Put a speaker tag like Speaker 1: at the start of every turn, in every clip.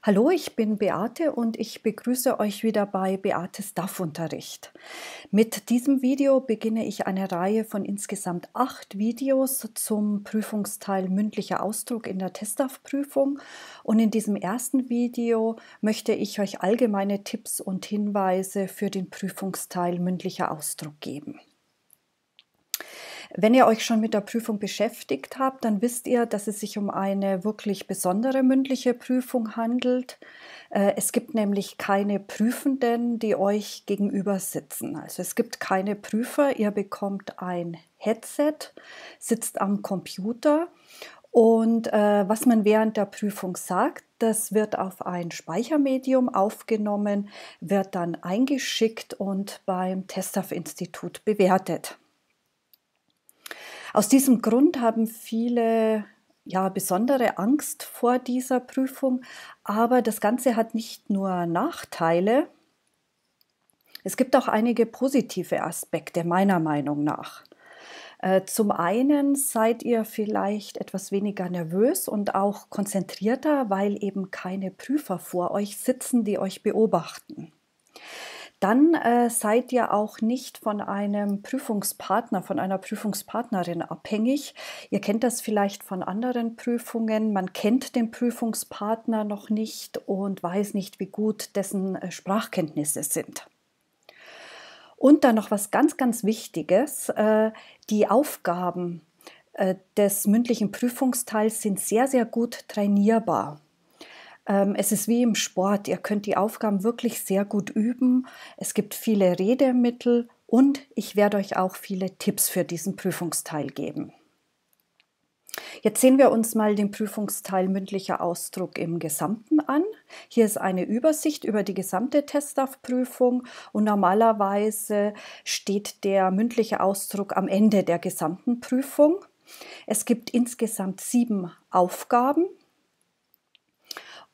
Speaker 1: Hallo, ich bin Beate und ich begrüße euch wieder bei Beates DAF-Unterricht. Mit diesem Video beginne ich eine Reihe von insgesamt acht Videos zum Prüfungsteil mündlicher Ausdruck in der TestDAF-Prüfung und in diesem ersten Video möchte ich euch allgemeine Tipps und Hinweise für den Prüfungsteil mündlicher Ausdruck geben. Wenn ihr euch schon mit der Prüfung beschäftigt habt, dann wisst ihr, dass es sich um eine wirklich besondere mündliche Prüfung handelt. Äh, es gibt nämlich keine Prüfenden, die euch gegenüber sitzen. Also es gibt keine Prüfer. Ihr bekommt ein Headset, sitzt am Computer und äh, was man während der Prüfung sagt, das wird auf ein Speichermedium aufgenommen, wird dann eingeschickt und beim testaf institut bewertet. Aus diesem Grund haben viele ja, besondere Angst vor dieser Prüfung, aber das Ganze hat nicht nur Nachteile, es gibt auch einige positive Aspekte meiner Meinung nach. Äh, zum einen seid ihr vielleicht etwas weniger nervös und auch konzentrierter, weil eben keine Prüfer vor euch sitzen, die euch beobachten dann äh, seid ihr auch nicht von einem Prüfungspartner, von einer Prüfungspartnerin abhängig. Ihr kennt das vielleicht von anderen Prüfungen. Man kennt den Prüfungspartner noch nicht und weiß nicht, wie gut dessen äh, Sprachkenntnisse sind. Und dann noch was ganz, ganz Wichtiges. Äh, die Aufgaben äh, des mündlichen Prüfungsteils sind sehr, sehr gut trainierbar. Ähm, es ist wie im Sport, ihr könnt die Aufgaben wirklich sehr gut üben. Es gibt viele Redemittel und ich werde euch auch viele Tipps für diesen Prüfungsteil geben. Jetzt sehen wir uns mal den Prüfungsteil mündlicher Ausdruck im Gesamten an. Hier ist eine Übersicht über die gesamte Testaufprüfung und normalerweise steht der mündliche Ausdruck am Ende der gesamten Prüfung. Es gibt insgesamt sieben Aufgaben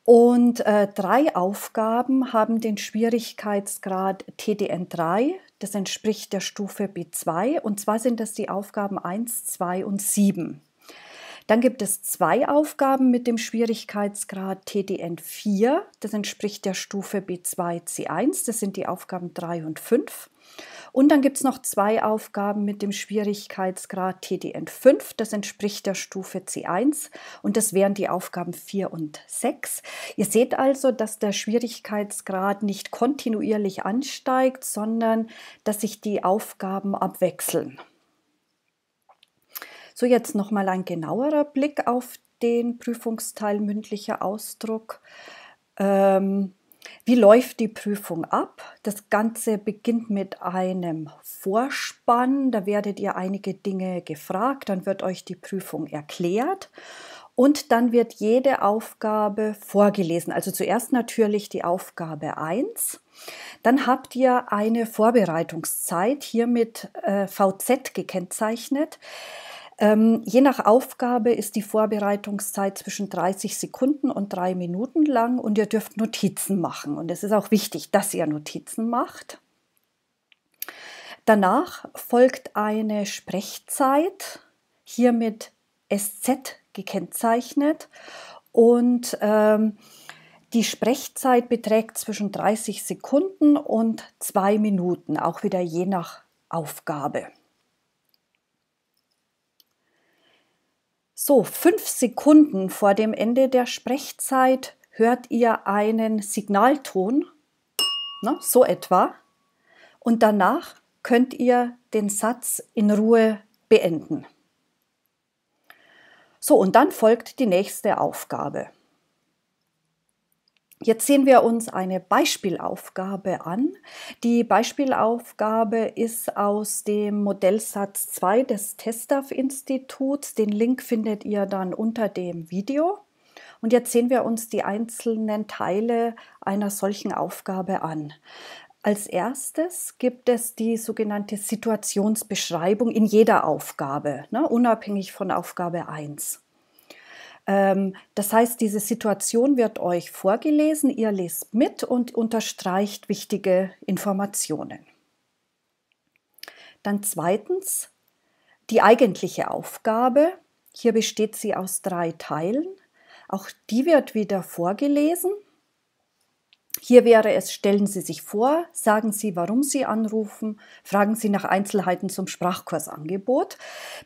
Speaker 1: und äh, drei Aufgaben haben den Schwierigkeitsgrad TDN 3. Das entspricht der Stufe B2. Und zwar sind das die Aufgaben 1, 2 und 7. Dann gibt es zwei Aufgaben mit dem Schwierigkeitsgrad TDN 4. Das entspricht der Stufe B2 C1. Das sind die Aufgaben 3 und 5. Und dann gibt es noch zwei Aufgaben mit dem Schwierigkeitsgrad TDN 5. Das entspricht der Stufe C1 und das wären die Aufgaben 4 und 6. Ihr seht also, dass der Schwierigkeitsgrad nicht kontinuierlich ansteigt, sondern dass sich die Aufgaben abwechseln. So, jetzt nochmal ein genauerer Blick auf den Prüfungsteil mündlicher Ausdruck. Ähm, wie läuft die Prüfung ab? Das Ganze beginnt mit einem Vorspann. Da werdet ihr einige Dinge gefragt, dann wird euch die Prüfung erklärt und dann wird jede Aufgabe vorgelesen. Also zuerst natürlich die Aufgabe 1. Dann habt ihr eine Vorbereitungszeit, hier mit äh, VZ gekennzeichnet. Ähm, je nach Aufgabe ist die Vorbereitungszeit zwischen 30 Sekunden und drei Minuten lang und ihr dürft Notizen machen. Und es ist auch wichtig, dass ihr Notizen macht. Danach folgt eine Sprechzeit, hier mit SZ gekennzeichnet. Und ähm, die Sprechzeit beträgt zwischen 30 Sekunden und zwei Minuten, auch wieder je nach Aufgabe. So, fünf Sekunden vor dem Ende der Sprechzeit hört ihr einen Signalton, ne, so etwa, und danach könnt ihr den Satz in Ruhe beenden. So, und dann folgt die nächste Aufgabe. Jetzt sehen wir uns eine Beispielaufgabe an. Die Beispielaufgabe ist aus dem Modellsatz 2 des testaf instituts Den Link findet ihr dann unter dem Video. Und jetzt sehen wir uns die einzelnen Teile einer solchen Aufgabe an. Als erstes gibt es die sogenannte Situationsbeschreibung in jeder Aufgabe, ne, unabhängig von Aufgabe 1. Ähm, das heißt, diese Situation wird euch vorgelesen, ihr lest mit und unterstreicht wichtige Informationen. Dann zweitens die eigentliche Aufgabe. Hier besteht sie aus drei Teilen. Auch die wird wieder vorgelesen hier wäre es, stellen Sie sich vor, sagen Sie, warum Sie anrufen, fragen Sie nach Einzelheiten zum Sprachkursangebot,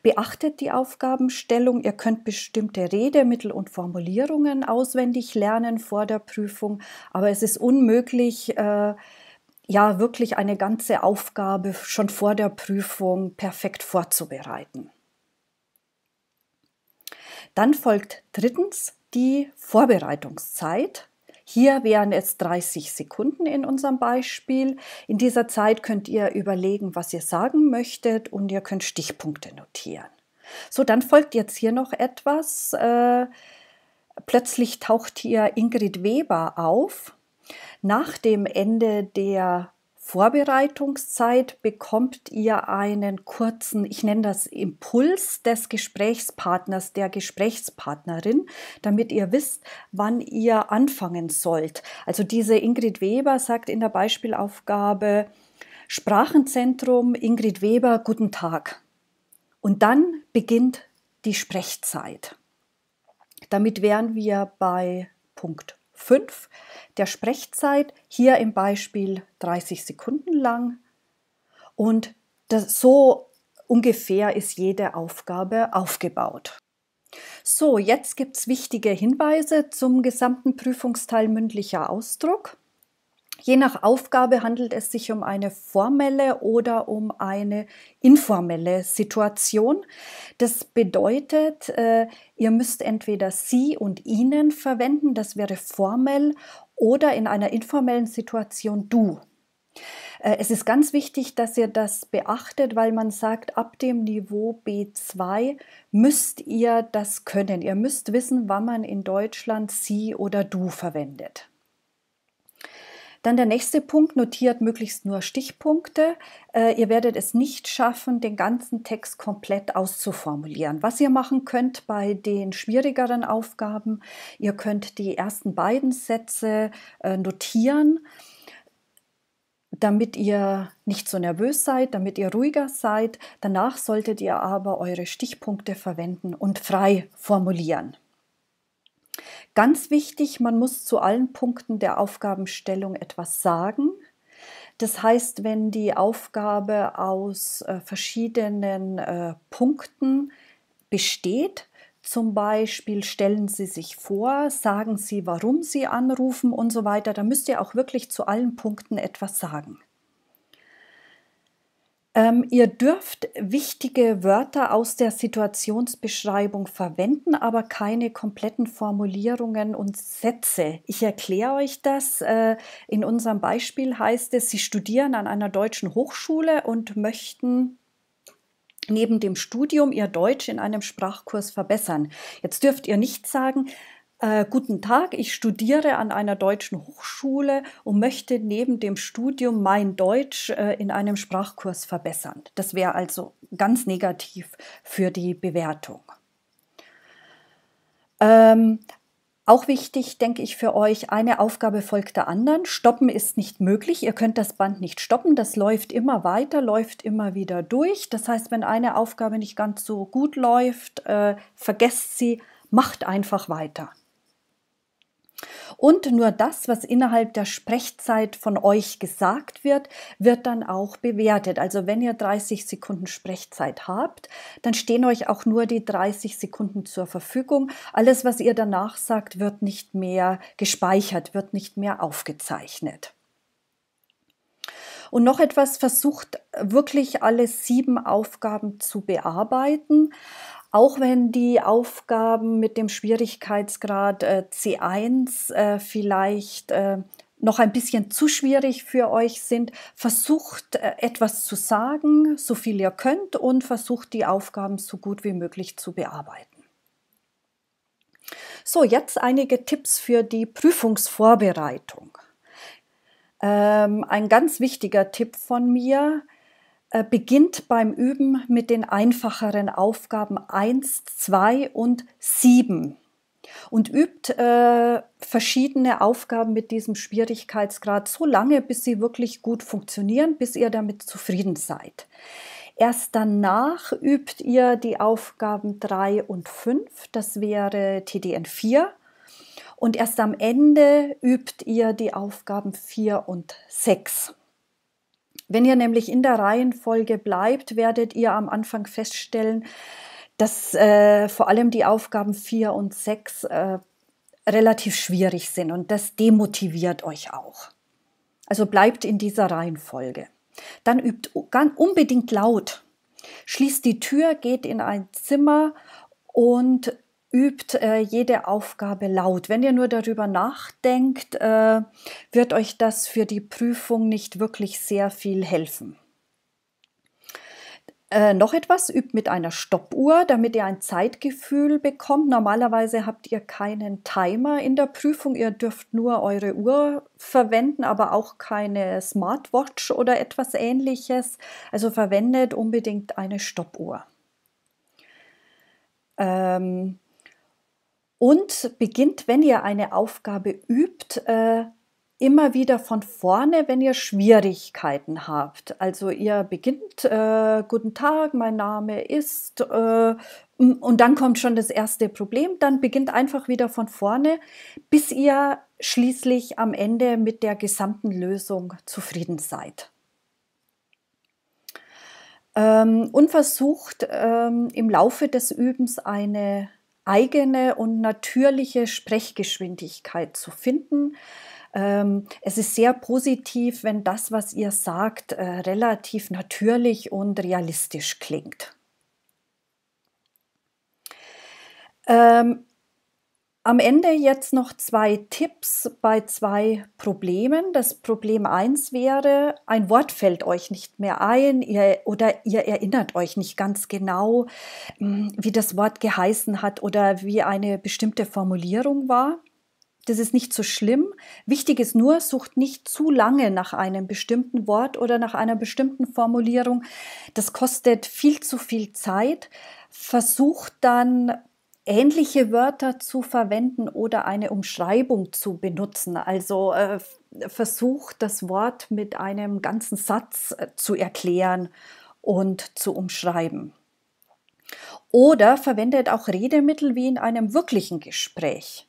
Speaker 1: beachtet die Aufgabenstellung, ihr könnt bestimmte Redemittel und Formulierungen auswendig lernen vor der Prüfung, aber es ist unmöglich, äh, ja, wirklich eine ganze Aufgabe schon vor der Prüfung perfekt vorzubereiten. Dann folgt drittens die Vorbereitungszeit. Hier wären es 30 Sekunden in unserem Beispiel. In dieser Zeit könnt ihr überlegen, was ihr sagen möchtet und ihr könnt Stichpunkte notieren. So, dann folgt jetzt hier noch etwas. Äh, plötzlich taucht hier Ingrid Weber auf. Nach dem Ende der Vorbereitungszeit bekommt ihr einen kurzen, ich nenne das Impuls des Gesprächspartners, der Gesprächspartnerin, damit ihr wisst, wann ihr anfangen sollt. Also diese Ingrid Weber sagt in der Beispielaufgabe Sprachenzentrum Ingrid Weber, guten Tag. Und dann beginnt die Sprechzeit. Damit wären wir bei Punkt 5 der Sprechzeit, hier im Beispiel 30 Sekunden lang. Und das, so ungefähr ist jede Aufgabe aufgebaut. So, jetzt gibt es wichtige Hinweise zum gesamten Prüfungsteil mündlicher Ausdruck. Je nach Aufgabe handelt es sich um eine formelle oder um eine informelle Situation. Das bedeutet, äh, ihr müsst entweder Sie und Ihnen verwenden, das wäre formell, oder in einer informellen Situation Du. Äh, es ist ganz wichtig, dass ihr das beachtet, weil man sagt, ab dem Niveau B2 müsst ihr das können. Ihr müsst wissen, wann man in Deutschland Sie oder Du verwendet. Dann der nächste Punkt, notiert möglichst nur Stichpunkte. Äh, ihr werdet es nicht schaffen, den ganzen Text komplett auszuformulieren. Was ihr machen könnt bei den schwierigeren Aufgaben, ihr könnt die ersten beiden Sätze äh, notieren damit ihr nicht so nervös seid, damit ihr ruhiger seid. Danach solltet ihr aber eure Stichpunkte verwenden und frei formulieren. Ganz wichtig, man muss zu allen Punkten der Aufgabenstellung etwas sagen. Das heißt, wenn die Aufgabe aus äh, verschiedenen äh, Punkten besteht, zum Beispiel stellen Sie sich vor, sagen Sie, warum Sie anrufen und so weiter, da müsst ihr auch wirklich zu allen Punkten etwas sagen. Ähm, ihr dürft wichtige Wörter aus der Situationsbeschreibung verwenden, aber keine kompletten Formulierungen und Sätze. Ich erkläre euch das. Äh, in unserem Beispiel heißt es, Sie studieren an einer deutschen Hochschule und möchten neben dem Studium Ihr Deutsch in einem Sprachkurs verbessern. Jetzt dürft ihr nicht sagen, äh, guten Tag, ich studiere an einer deutschen Hochschule und möchte neben dem Studium mein Deutsch äh, in einem Sprachkurs verbessern. Das wäre also ganz negativ für die Bewertung. Ähm, auch wichtig, denke ich, für euch, eine Aufgabe folgt der anderen. Stoppen ist nicht möglich. Ihr könnt das Band nicht stoppen. Das läuft immer weiter, läuft immer wieder durch. Das heißt, wenn eine Aufgabe nicht ganz so gut läuft, äh, vergesst sie, macht einfach weiter. Und nur das, was innerhalb der Sprechzeit von euch gesagt wird, wird dann auch bewertet. Also wenn ihr 30 Sekunden Sprechzeit habt, dann stehen euch auch nur die 30 Sekunden zur Verfügung. Alles, was ihr danach sagt, wird nicht mehr gespeichert, wird nicht mehr aufgezeichnet. Und noch etwas versucht wirklich alle sieben Aufgaben zu bearbeiten. Auch wenn die Aufgaben mit dem Schwierigkeitsgrad äh, C1 äh, vielleicht äh, noch ein bisschen zu schwierig für euch sind, versucht äh, etwas zu sagen, so viel ihr könnt und versucht die Aufgaben so gut wie möglich zu bearbeiten. So, jetzt einige Tipps für die Prüfungsvorbereitung. Ähm, ein ganz wichtiger Tipp von mir, äh, beginnt beim Üben mit den einfacheren Aufgaben 1, 2 und 7 und übt äh, verschiedene Aufgaben mit diesem Schwierigkeitsgrad so lange, bis sie wirklich gut funktionieren, bis ihr damit zufrieden seid. Erst danach übt ihr die Aufgaben 3 und 5, das wäre TDN 4. Und erst am Ende übt ihr die Aufgaben 4 und 6. Wenn ihr nämlich in der Reihenfolge bleibt, werdet ihr am Anfang feststellen, dass äh, vor allem die Aufgaben 4 und 6 äh, relativ schwierig sind und das demotiviert euch auch. Also bleibt in dieser Reihenfolge. Dann übt unbedingt laut. Schließt die Tür, geht in ein Zimmer und Übt äh, jede Aufgabe laut. Wenn ihr nur darüber nachdenkt, äh, wird euch das für die Prüfung nicht wirklich sehr viel helfen. Äh, noch etwas, übt mit einer Stoppuhr, damit ihr ein Zeitgefühl bekommt. Normalerweise habt ihr keinen Timer in der Prüfung, ihr dürft nur eure Uhr verwenden, aber auch keine Smartwatch oder etwas ähnliches. Also verwendet unbedingt eine Stoppuhr. Ähm, und beginnt, wenn ihr eine Aufgabe übt, äh, immer wieder von vorne, wenn ihr Schwierigkeiten habt. Also ihr beginnt, äh, guten Tag, mein Name ist, äh, und dann kommt schon das erste Problem, dann beginnt einfach wieder von vorne, bis ihr schließlich am Ende mit der gesamten Lösung zufrieden seid. Ähm, und versucht ähm, im Laufe des Übens eine eigene und natürliche Sprechgeschwindigkeit zu finden. Ähm, es ist sehr positiv, wenn das, was ihr sagt, äh, relativ natürlich und realistisch klingt. Ähm, am Ende jetzt noch zwei Tipps bei zwei Problemen. Das Problem 1 wäre, ein Wort fällt euch nicht mehr ein ihr, oder ihr erinnert euch nicht ganz genau, hm, wie das Wort geheißen hat oder wie eine bestimmte Formulierung war. Das ist nicht so schlimm. Wichtig ist nur, sucht nicht zu lange nach einem bestimmten Wort oder nach einer bestimmten Formulierung. Das kostet viel zu viel Zeit. Versucht dann ähnliche Wörter zu verwenden oder eine Umschreibung zu benutzen. Also äh, versucht das Wort mit einem ganzen Satz äh, zu erklären und zu umschreiben. Oder verwendet auch Redemittel wie in einem wirklichen Gespräch.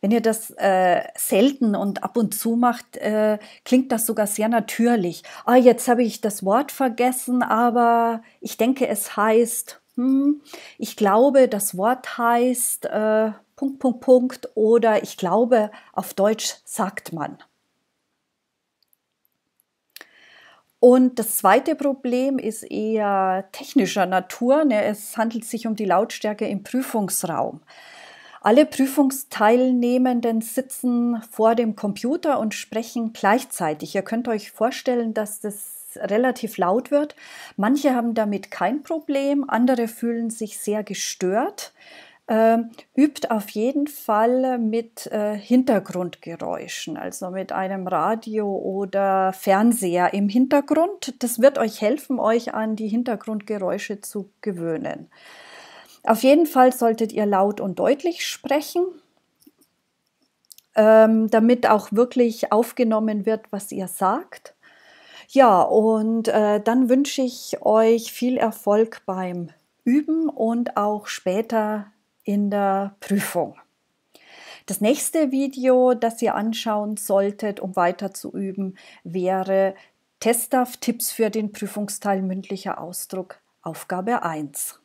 Speaker 1: Wenn ihr das äh, selten und ab und zu macht, äh, klingt das sogar sehr natürlich. Ah, jetzt habe ich das Wort vergessen, aber ich denke, es heißt hm, ich glaube, das Wort heißt äh, Punkt, Punkt, Punkt oder ich glaube, auf Deutsch sagt man. Und das zweite Problem ist eher technischer Natur. Ne? Es handelt sich um die Lautstärke im Prüfungsraum. Alle Prüfungsteilnehmenden sitzen vor dem Computer und sprechen gleichzeitig. Ihr könnt euch vorstellen, dass das relativ laut wird. Manche haben damit kein Problem, andere fühlen sich sehr gestört. Ähm, übt auf jeden Fall mit äh, Hintergrundgeräuschen, also mit einem Radio oder Fernseher im Hintergrund. Das wird euch helfen, euch an die Hintergrundgeräusche zu gewöhnen. Auf jeden Fall solltet ihr laut und deutlich sprechen, ähm, damit auch wirklich aufgenommen wird, was ihr sagt. Ja, und äh, dann wünsche ich euch viel Erfolg beim Üben und auch später in der Prüfung. Das nächste Video, das ihr anschauen solltet, um weiter zu üben, wäre Testaf Tipps für den Prüfungsteil mündlicher Ausdruck Aufgabe 1.